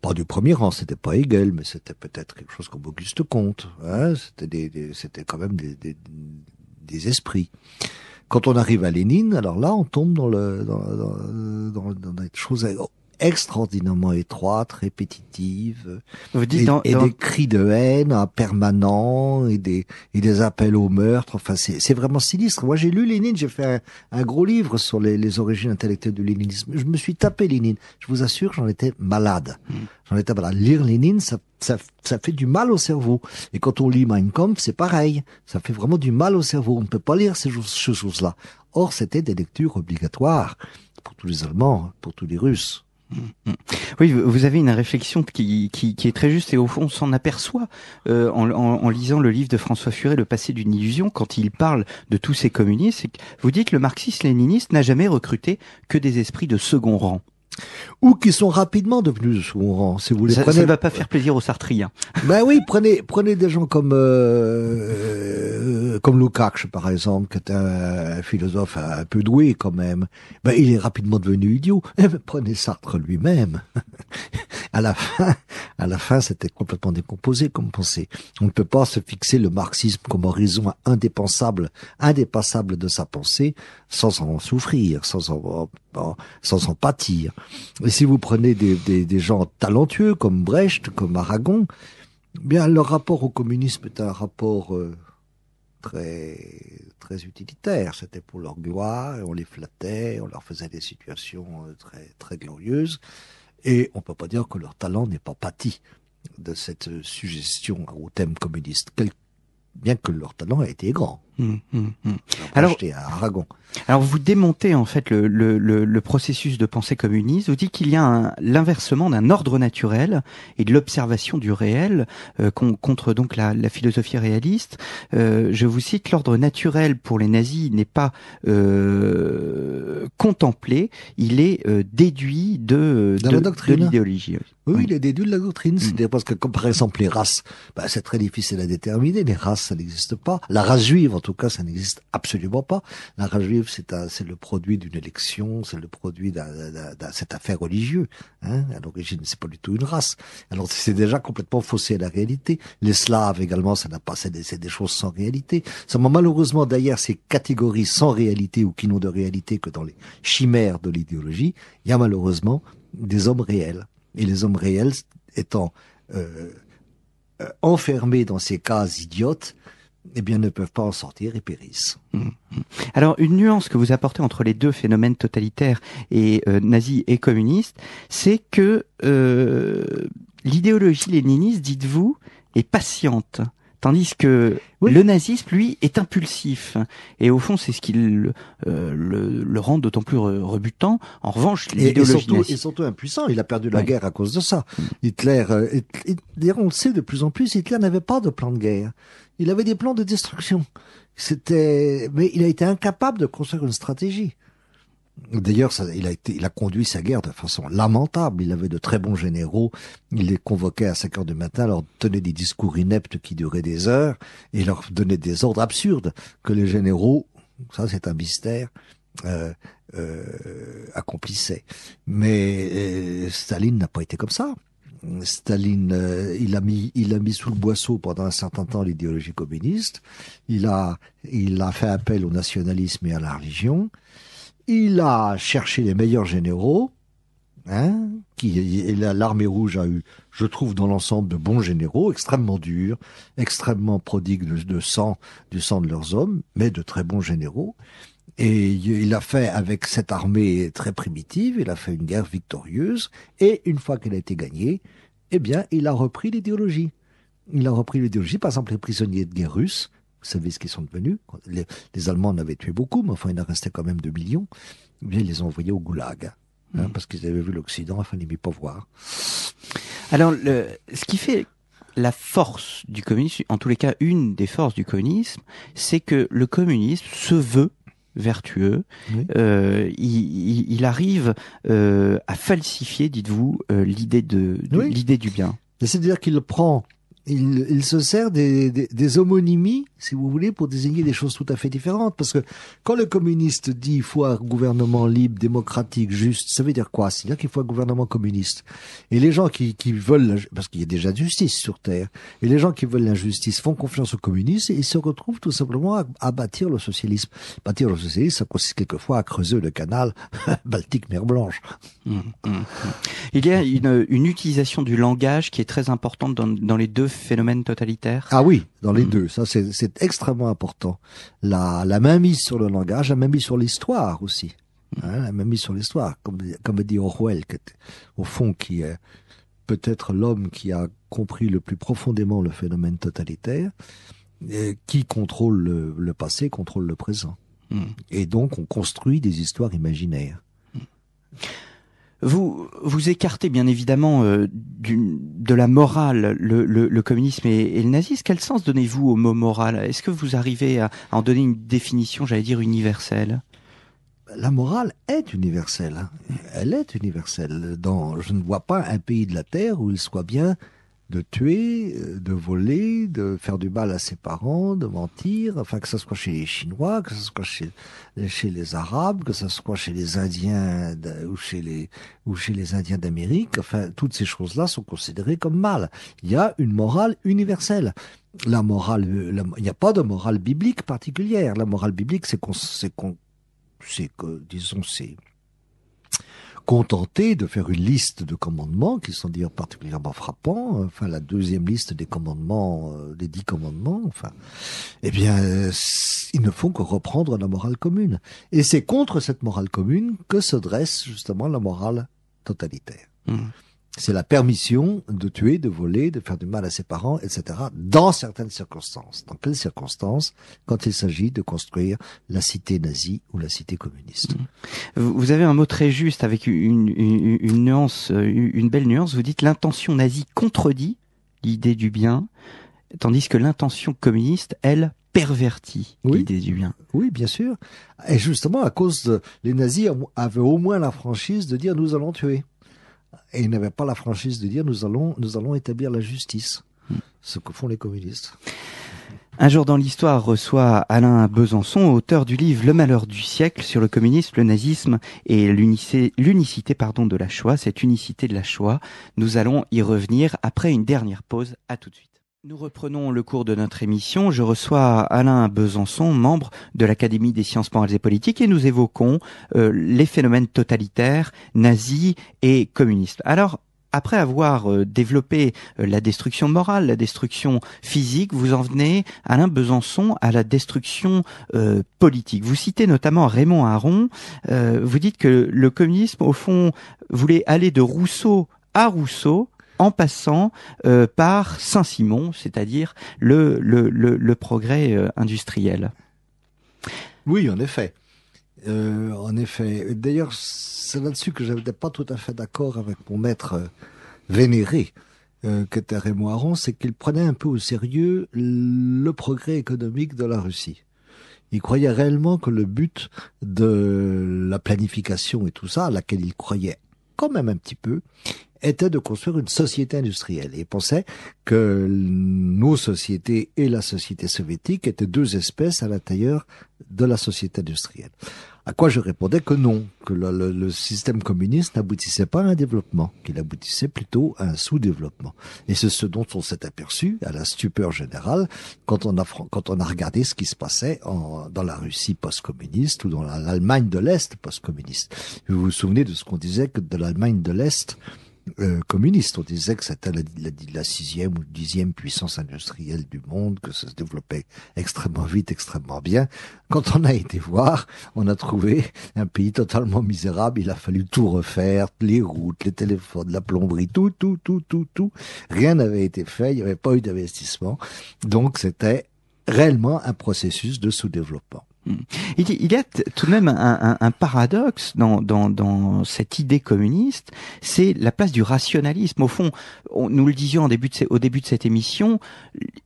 pas du premier rang, c'était pas Hegel, mais c'était peut-être quelque chose comme Auguste Comte. Hein, c'était des, c'était quand même des, des, esprits. Quand on arrive à Lénine, alors là, on tombe dans le dans, dans, dans, dans des choses extraordinairement étroite, répétitive, Vous et, des cris de haine permanents et des, et des appels au meurtre. Enfin, c'est vraiment sinistre. Moi, j'ai lu Lénine, j'ai fait un, gros livre sur les, les, origines intellectuelles du léninisme. Je me suis tapé Lénine. Je vous assure, j'en étais malade. Hmm. J'en étais malade. Lire Lénine, ça, ça, ça fait du mal au cerveau. Et quand on lit Mein Kampf, c'est pareil. Ça fait vraiment du mal au cerveau. On ne peut pas lire ces choses-là. Or, c'était des lectures obligatoires pour tous les Allemands, pour tous les Russes. Oui, vous avez une réflexion qui, qui, est très juste et au fond on s'en aperçoit euh, en, en, lisant le livre de François Furet, Le passé d'une illusion, quand il parle de tous ces communistes. Vous dites que le marxiste-léniniste n'a jamais recruté que des esprits de second rang ou qui sont rapidement devenus sourds. Si vous les ça, ne va pas faire plaisir aux Sartriens. Hein. Ben oui, prenez prenez des gens comme euh, euh, comme Lukács par exemple, qui est un philosophe un peu doué quand même. Ben il est rapidement devenu idiot. Eh ben, prenez Sartre lui-même. à la fin, à la fin, c'était complètement décomposé comme pensée. On ne peut pas se fixer le marxisme comme horizon indépensable, indépassable de sa pensée sans en souffrir, sans en Hein, sans s'en pâtir. Et si vous prenez des, gens talentueux comme Brecht, comme Aragon, bien leur rapport au communisme est un rapport euh, très très utilitaire. C'était pour leur gloire, on les flattait, on leur faisait des situations euh, très très glorieuses, et on peut pas dire que leur talent n'est pas pâti de cette suggestion au thème communiste, bien que leur talent ait été grand. Hum, hum, hum. Alors, vous démontez en fait le, processus de pensée communiste. Vous dites qu'il y a l'inversement d'un ordre naturel et de l'observation du réel euh, contre donc la, philosophie réaliste. Euh, je vous cite l'ordre naturel pour les nazis n'est pas euh, contemplé, il est euh, déduit de de, l'idéologie. Oui, il est déduit de la doctrine. cest parce que comme par exemple les races, bah, c'est très difficile à déterminer. Les races, ça n'existe pas. La race juive, tout cas, ça n'existe absolument pas. La rage juive, c'est le produit d'une élection, c'est le produit d'un cette affaire religieuse. Hein. À l'origine, c'est pas du tout une race. Alors c'est déjà complètement faussé à la réalité. Les Slaves également, ça n'a pas, c'est des, choses sans réalité. seulement malheureusement d'ailleurs ces catégories sans réalité ou qui n'ont de réalité que dans les chimères de l'idéologie. Il y a malheureusement des hommes réels et les hommes réels étant euh, euh, enfermés dans ces cases idiotes, eh bien, ne peuvent pas en sortir et périssent. Hum, hum. Alors, une nuance que vous apportez entre les deux phénomènes totalitaires et euh, nazis et communistes, c'est que euh, l'idéologie léniniste, dites-vous, est patiente. Tandis que le nazisme, lui, est impulsif. Et au fond, c'est ce qui euh, le, rend d'autant plus rebutant. En revanche, l'idéologie naziste... est surtout impuissant. Il a perdu la guerre à cause de ça. Hum. Hitler, Hitler, on le sait de plus en plus, Hitler n'avait pas de plan de guerre. Il avait des plans de destruction. C'était, mais il a été incapable de construire une stratégie. D'ailleurs, il a été, il a conduit sa guerre de façon lamentable. Il avait de très bons généraux. Il les convoquait à 5 heures du matin, leur tenait des discours ineptes qui duraient des heures et leur donnait des ordres absurdes que les généraux, ça c'est un mystère, euh, euh, accomplissaient. Mais euh, Staline n'a pas été comme ça. Staline, euh, il a mis, il a mis sous le boisseau pendant un certain temps l'idéologie communiste. Il a, il a fait appel au nationalisme et à la religion. Il a cherché les meilleurs généraux. Hein, qui l'armée rouge a eu, je trouve dans l'ensemble de bons généraux, extrêmement durs, extrêmement prodigues de sang, du sang de leurs hommes, mais de très bons généraux. Et il a fait, avec cette armée très primitive, il a fait une guerre victorieuse. Et une fois qu'elle a été gagnée, eh bien, il a repris l'idéologie. Il a repris l'idéologie, par exemple, les prisonniers de guerre russes. Vous savez ce qu'ils sont devenus les, Allemands en avaient tué beaucoup, mais enfin, il en restait quand même 2 millions. Eh bien, ils les ont envoyés au goulag. Hein, hmm. hein, parce qu'ils avaient vu l'Occident, enfin, ils ne pas voir. Alors, le, ce qui fait la force du communisme, en tous les cas une des forces du communisme, c'est que le communisme se veut vertueux. Euh, il, arrive euh, à falsifier, dites-vous, euh, l'idée de, l'idée du bien. C'est-à-dire qu'il prend il, se sert des, homonymies, si vous voulez, pour désigner des choses tout à fait différentes. Parce que quand le communiste dit qu'il faut un gouvernement libre, démocratique, juste, ça veut dire quoi C'est-à-dire qu'il faut un gouvernement communiste. Et les gens qui, qui veulent, parce qu'il y a déjà justice sur Terre, et les gens qui veulent l'injustice font confiance aux communistes et ils se retrouvent tout simplement à, bâtir le socialisme. Bâtir le socialisme, ça consiste quelquefois à creuser le canal Baltique-Mer Blanche. Mmh, mmh, mmh. Il y a une, utilisation du langage qui est très importante dans, dans les deux phénomène totalitaire Ah oui, dans les mm. deux. Ça, c'est extrêmement important. La, main mise sur le langage, la mise sur l'histoire aussi. La mm. Hein, la sur l'histoire, comme, comme dit Orwell, au fond, qui est peut-être l'homme qui a compris le plus profondément le phénomène totalitaire, qui contrôle le, passé, contrôle le présent. Mm. Et donc, on construit des histoires imaginaires. Vous vous écartez bien évidemment euh, de la morale, le, communisme et, le nazisme. Quel sens donnez-vous au mot morale Est-ce que vous arrivez à, à, en donner une définition, j'allais dire, universelle la morale est universelle. Hein. Elle est universelle. Dans, je ne vois pas un pays de la Terre où il soit bien de tuer, euh, de voler, de faire du mal à ses parents, de mentir, enfin que ce soit chez les Chinois, que ce soit chez, chez les Arabes, que ce soit chez les Indiens ou chez les ou chez les Indiens d'Amérique, enfin toutes ces choses-là sont considérées comme mal. Il y a une morale universelle. La morale, il n'y a pas de morale biblique particulière. La morale biblique, c'est qu'on, c'est qu'on, c'est que disons, c'est contentés de faire une liste de commandements qui sont d'ailleurs particulièrement frappants, enfin la deuxième liste des commandements, euh, des dix commandements, enfin, eh bien, euh, ils ne font que reprendre la morale commune. Et c'est contre cette morale commune que se dresse justement la morale totalitaire. Mmh c'est la permission de tuer, de voler, de faire du mal à ses parents, etc., dans certaines circonstances. Dans quelles circonstances Quand il s'agit de construire la cité nazie ou la cité communiste. Vous avez un mot très juste avec une, nuance, euh, une belle nuance. Vous dites l'intention nazie contredit l'idée du bien, tandis que l'intention communiste, elle, pervertit l'idée du bien. Oui, bien sûr. Et justement, à cause les nazis avaient au moins la franchise de dire nous allons tuer et ils n'avaient pas la franchise de dire nous allons, nous allons établir la justice, hmm. ce que font les communistes. Un jour dans l'histoire reçoit Alain Besançon, auteur du livre Le malheur du siècle sur le communisme, le nazisme et l'unicité de la Shoah, cette unicité de la Shoah. Nous allons y revenir après une dernière pause. À tout de suite. Nous reprenons le cours de notre émission. Je reçois Alain Besançon, membre de l'Académie des sciences morales et politiques, et nous évoquons euh, les phénomènes totalitaires, nazis et communistes. Alors, après avoir euh, développé euh, la destruction morale, la destruction physique, vous en venez, Alain Besançon, à la destruction politique. Vous citez notamment Raymond Aron, vous dites que le communisme, au fond, voulait aller de Rousseau à Rousseau, en passant euh, par Saint-Simon, c'est-à-dire le, le, le, progrès euh, industriel. Oui, en effet. Euh, en effet. D'ailleurs, c'est là-dessus que je pas tout à fait d'accord avec mon maître vénéré, que était Raymond Aron, c'est qu'il prenait un peu au sérieux le progrès économique de la Russie. Il croyait réellement que le but de la planification et tout ça, à laquelle il croyait quand même un petit peu, était de construire une société industrielle. Et il pensait que nos sociétés et la société soviétique étaient deux espèces à l'intérieur de la société industrielle. À quoi je répondais que non, que le, système communiste n'aboutissait pas à un développement, qu'il aboutissait plutôt à un sous-développement. Et c'est ce dont on s'est aperçu, à la stupeur générale, quand on a, quand on a regardé ce qui se passait dans la Russie post-communiste ou dans l'Allemagne de l'Est post-communiste. Vous vous souvenez de ce qu'on disait que de l'Allemagne de l'Est, euh, communiste. On disait que c'était la, la, la, sixième ou dixième puissance industrielle du monde, que ça se développait extrêmement vite, extrêmement bien. Quand on a été voir, on a trouvé un pays totalement misérable. Il a fallu tout refaire, les routes, les téléphones, la plomberie, tout, tout, tout, tout, tout. Rien n'avait été fait, il n'y avait pas eu d'investissement. Donc c'était réellement un processus de sous-développement. Il y a tout de même un, paradoxe dans, cette idée communiste, c'est la place du rationalisme. Au fond, nous le disions en début au début de cette émission,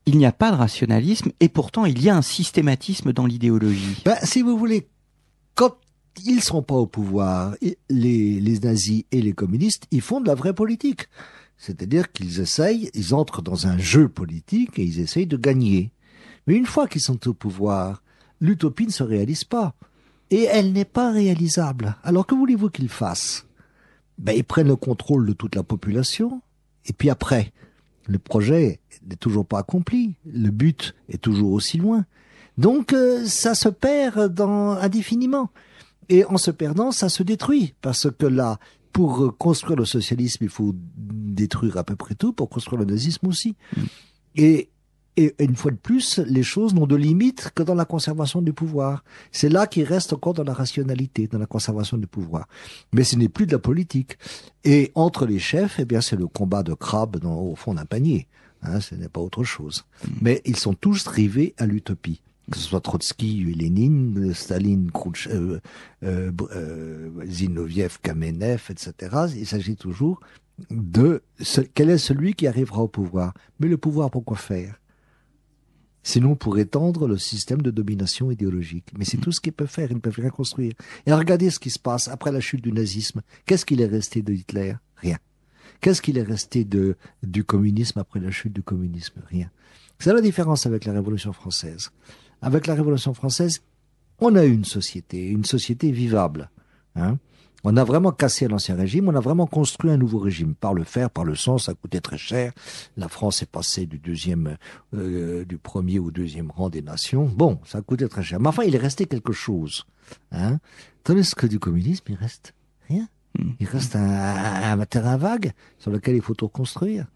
il n'y a pas de rationalisme et pourtant il y a un systématisme dans l'idéologie. Bah, si vous voulez, quand ils ne sont pas au pouvoir, les, les nazis et les communistes, ils font de la vraie politique. C'est-à-dire qu'ils essayent, ils entrent dans un jeu politique et ils essayent de gagner. Mais une fois qu'ils sont au pouvoir, l'utopie ne se réalise pas. Et elle n'est pas réalisable. Alors que voulez-vous qu'ils fassent ben, Ils prennent le contrôle de toute la population, et puis après, le projet n'est toujours pas accompli, le but est toujours aussi loin. Donc euh, ça se perd dans, indéfiniment. Et en se perdant, ça se détruit, parce que là, pour construire le socialisme, il faut détruire à peu près tout, pour construire le nazisme aussi. Mm. Et et une fois de plus, les choses n'ont de limite que dans la conservation du pouvoir. C'est là qu'il reste encore dans la rationalité, dans la conservation du pouvoir. Mais ce n'est plus de la politique. Et entre les chefs, eh bien, c'est le combat de crabe dans, au fond d'un panier. Hein, ce n'est pas autre chose. Hmm. Mais ils sont tous rivés à l'utopie que ce soit Trotsky, Lénine, Staline, euh, euh, euh, Zinoviev, Kamenev, etc. Il s'agit toujours de ce, quel est celui qui arrivera au pouvoir. Mais le pouvoir, pourquoi faire Sinon, pour étendre le système de domination idéologique. Mais c'est tout ce qu'ils peuvent faire. Ils ne peuvent rien construire. Et regardez ce qui se passe après la chute du nazisme. Qu'est-ce qu'il est resté de Hitler Rien. Qu'est-ce qu'il est resté de, du communisme après la chute du communisme Rien. C'est la différence avec la Révolution française. Avec la Révolution française, on a une société, une société vivable. Hein on a vraiment cassé l'ancien régime, on a vraiment construit un nouveau régime par le fer, par le sang. Ça coûté très cher. La France est passée du deuxième, euh, du premier au deuxième rang des nations. Bon, ça coûtait très cher. Mais enfin, il est resté quelque chose. Hein ce que du communisme, il reste rien. Hmm. Il reste un, terrain vague sur lequel il faut tout reconstruire.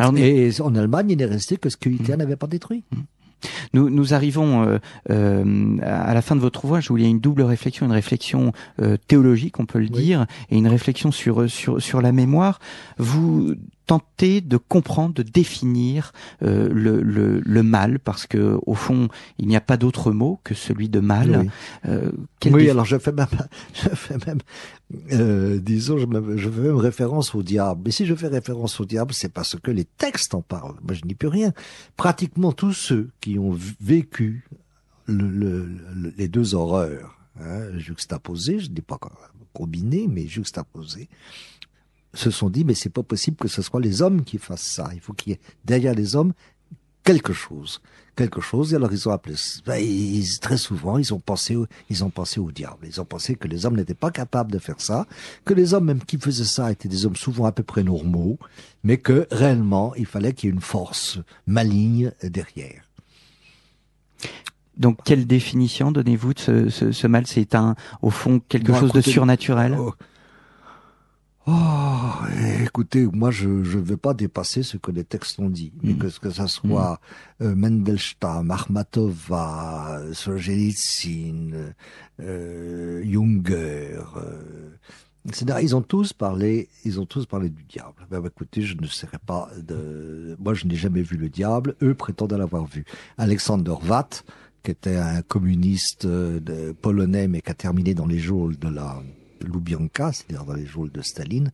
Hmm. et, en Allemagne, il n'est resté que ce que Hitler hmm. n'avait pas détruit. Nous, arrivons euh, euh, à la fin de votre ouvrage où il y a une double réflexion, une réflexion euh, théologique, on peut le dire, et une réflexion sur, sur, sur la mémoire. Vous tenter de comprendre, de définir euh, le, mal, parce que au fond, il n'y a pas d'autre mot que celui de mal. Oui, euh, alors je fais même, euh, disons, je, fais même référence au diable. Mais si je fais référence au diable, c'est parce que les textes en parlent. Moi, je n'y peux rien. Pratiquement tous ceux qui ont vécu les deux horreurs hein, juxtaposées, je ne dis pas combinées, mais juxtaposées, se sont dit mais c'est pas possible que ce soit les hommes qui fassent ça. Il faut qu'il y ait derrière les hommes quelque chose, quelque chose. Et alors ils ont appelé ben, très souvent ils ont pensé ils ont pensé au diable. Ils ont pensé que les hommes n'étaient pas capables de faire ça, que les hommes même qui faisaient ça étaient des hommes souvent à peu près normaux, mais que réellement il fallait qu'il y ait une force maligne derrière. Donc, quelle définition donnez-vous de ce, ce, mal C'est un, au fond, quelque chose de surnaturel oh, Oh, eh, écoutez, moi je ne veux pas dépasser ce que les textes ont dit, mais mm. que ce que ça soit mmh. euh, Mendelstam, Armatova, Solzhenitsyn, euh, Junger, euh, Ils ont tous parlé, ils ont tous parlé du diable. Ben, écoutez, je ne serai pas, de... moi je n'ai jamais vu le diable. Eux prétendent l'avoir vu. Alexander Watt, qui était un communiste euh, polonais mais qui a terminé dans les geôles de la Loubianka, c'est-à-dire dans les joules de Staline,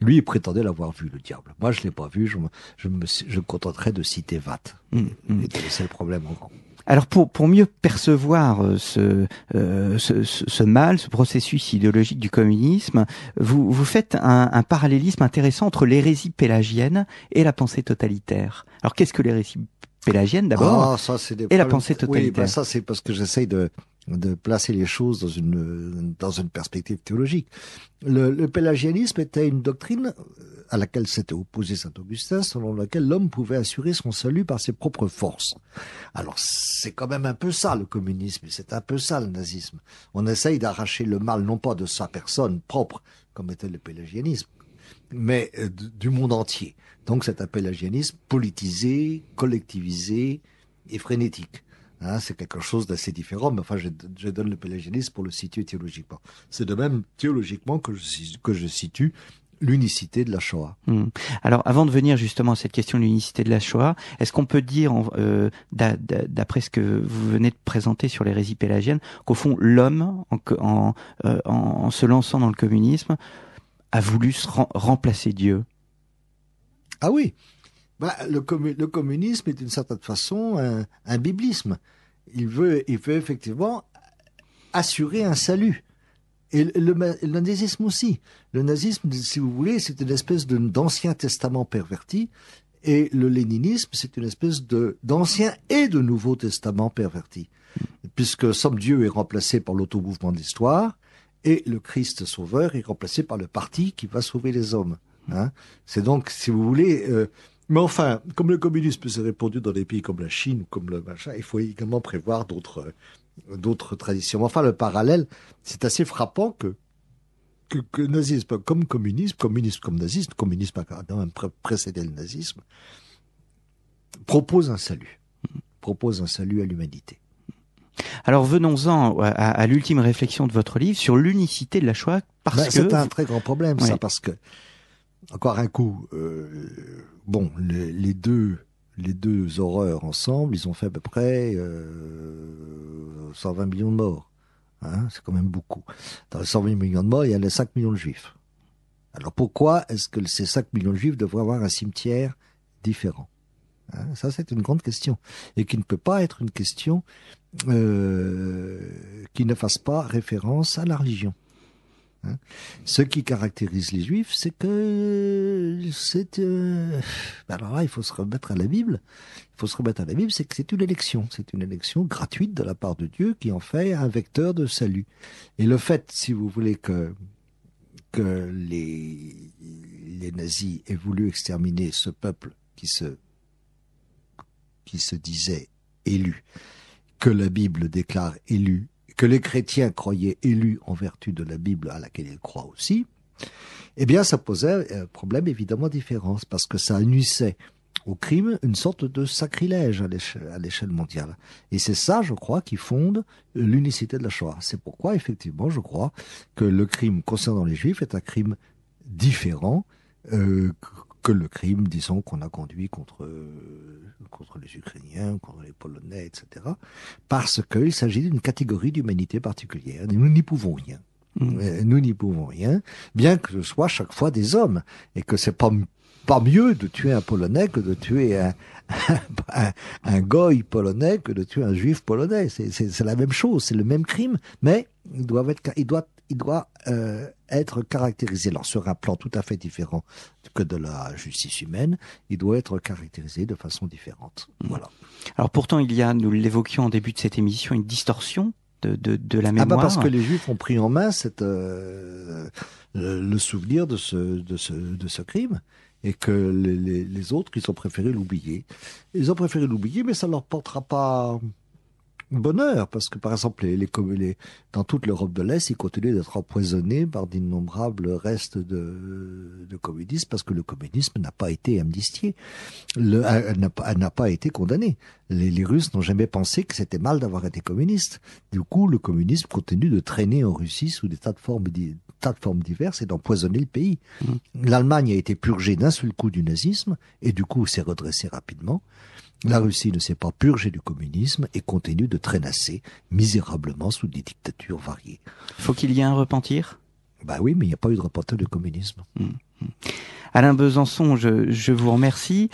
lui, il prétendait l'avoir vu, le diable. Moi, je l'ai pas vu, je me, je me, contenterai de citer Vat. C'est mm, mm. le problème en Alors pour, pour mieux percevoir euh, euh, ce, ce, mal, ce processus idéologique du communisme, vous, vous faites un, parallélisme intéressant entre l'hérésie pélagienne et la pensée totalitaire. Alors qu'est-ce que l'hérésie pélagienne d'abord ah, et la pensée ben, totalitaire Ça c'est parce que j'essaye de, de placer les choses dans une, dans une perspective théologique. Le, le pélagianisme était une doctrine euh, à laquelle s'était opposé saint Augustin, selon laquelle l'homme pouvait assurer son salut par ses propres forces. Alors c'est quand même un peu ça le communisme, c'est un peu ça le nazisme. On essaye d'arracher le mal non pas de sa personne propre, comme était le pélagianisme, mais euh, du monde entier. Donc cet un pélagianisme politisé, collectivisé et frénétique. Hein, c'est quelque chose d'assez différent, mais enfin, je, donne le pélagianisme pour le situer théologiquement. C'est de même théologiquement que je, que je situe l'unicité de la Shoah. Hmm. Alors, avant de venir justement à cette question de l'unicité de la Shoah, est-ce qu'on peut dire, euh, d'après ce que vous venez de présenter sur l'hérésie pélagienne, qu'au fond, l'homme, euh, en, se lançant dans le communisme, a voulu remplacer Dieu Ah oui, bah, le, communisme est d'une certaine façon un, biblisme. Il veut, il veut effectivement assurer un salut. Et le, nazisme aussi. Le nazisme, si vous voulez, c'est une espèce d'ancien testament perverti. Et le léninisme, c'est une espèce d'ancien et de nouveau testament perverti. Puisque Somme Dieu est remplacé par de d'histoire et le Christ sauveur est remplacé par le parti qui va sauver les hommes. Hein. c'est donc, si vous voulez, euh, mais enfin, comme le communisme s'est répandu dans des pays comme la Chine, comme le machin, il faut également prévoir d'autres euh, d'autres traditions. Enfin, le parallèle, c'est assez frappant que, que, que, nazisme comme communisme, communisme comme nazisme, communisme a quand même précédé le nazisme, propose un salut, propose un salut à l'humanité. Alors venons-en à, à, l'ultime réflexion de votre livre sur l'unicité de la choix parce ben, que c'est un très grand problème, ça, parce que encore un coup, euh, bon, les, deux les deux horreurs ensemble, ils ont fait à peu près euh, 120 millions de morts. Hein, c'est quand même beaucoup. Dans les 120 millions de morts, il y a les 5 millions de juifs. Alors pourquoi est-ce que ces 5 millions de juifs devraient avoir un cimetière différent hein Ça, c'est une grande question. Et qui ne peut pas être une question euh, qui ne fasse pas référence à la religion. Hein. Ce qui caractérise les Juifs, c'est que c'est. Euh, ben alors là, il faut se remettre à la Bible. Il faut se remettre à la Bible, c'est que c'est une élection. C'est une élection gratuite de la part de Dieu qui en fait un vecteur de salut. Et le fait, si vous voulez, que que les les nazis aient voulu exterminer ce peuple qui se qui se disait élu, que la Bible déclare élu que les chrétiens croyaient élus en vertu de la Bible à laquelle ils croient aussi, eh bien ça posait un euh, problème évidemment différent, parce que ça annuissait au crime une sorte de sacrilège à l'échelle mondiale. Et c'est ça, je crois, qui fonde l'unicité de la Shoah. C'est pourquoi, effectivement, je crois que le crime concernant les Juifs est un crime différent, euh, que le crime, disons, qu'on a conduit contre, contre les Ukrainiens, contre les Polonais, etc. Parce qu'il s'agit d'une catégorie d'humanité particulière. Nous n'y pouvons rien. Mm. Euh, nous n'y pouvons rien, bien que ce soit chaque fois des hommes, et que c'est pas pas mieux de tuer un Polonais que de tuer un, un, goy polonais que de tuer un juif polonais. C'est la même chose, c'est le même crime, mais ils doivent être, il doit il doit euh, être caractérisé, alors sur un plan tout à fait différent que de la justice humaine, il doit être caractérisé de façon différente. Mm. Voilà. Alors pourtant, il y a, nous l'évoquions en début de cette émission, une distorsion de, de, de la mémoire. Ah bah parce que les Juifs ont pris en main cette, euh, euh, le souvenir de ce, de ce, de ce crime et que les, autres, ils ont préféré l'oublier. Ils ont préféré l'oublier, mais ça leur portera pas bonheur, parce que par exemple, les, les, dans toute l'Europe de l'Est, ils continuent d'être empoisonnés par d'innombrables restes de, de communistes, parce que le communisme n'a pas été amnistié, n'a pas été condamné. Les, Russes n'ont jamais pensé que c'était mal d'avoir été communiste. Du coup, le communisme continue de traîner en Russie sous des tas de formes, des tas de formes diverses et d'empoisonner le pays. Mmh. L'Allemagne a été purgée d'un seul coup du nazisme, et du coup s'est redressée rapidement. La Russie ne s'est pas purgée du communisme et continue de traînasser misérablement sous des dictatures variées. Faut qu'il y ait un repentir Bah oui, mais il n'y a pas eu de repentir du communisme. Hmm. Alain Besançon, je, vous remercie.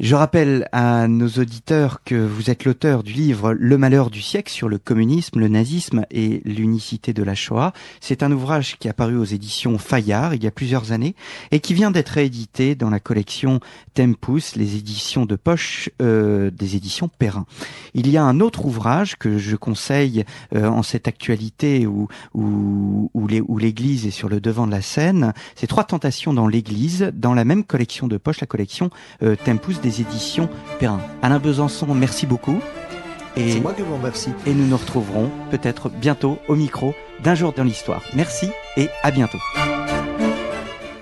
Je rappelle à nos auditeurs que vous êtes l'auteur du livre Le malheur du siècle sur le communisme, le nazisme et l'unicité de la Shoah. C'est un ouvrage qui est apparu aux éditions Fayard il y a plusieurs années et qui vient d'être réédité dans la collection Tempus, les éditions de poche euh, des éditions Perrin. Il y a un autre ouvrage que je conseille euh, en cette actualité où, où, où l'Église est sur le devant de la scène. C'est Trois tentations dans l'église, dans la même collection de poche, la collection euh, Tempus des éditions Perrin. Alain Besançon, merci beaucoup. C'est moi qui vous remercie. Et nous nous retrouverons peut-être bientôt au micro d'un jour dans l'histoire. Merci et à bientôt.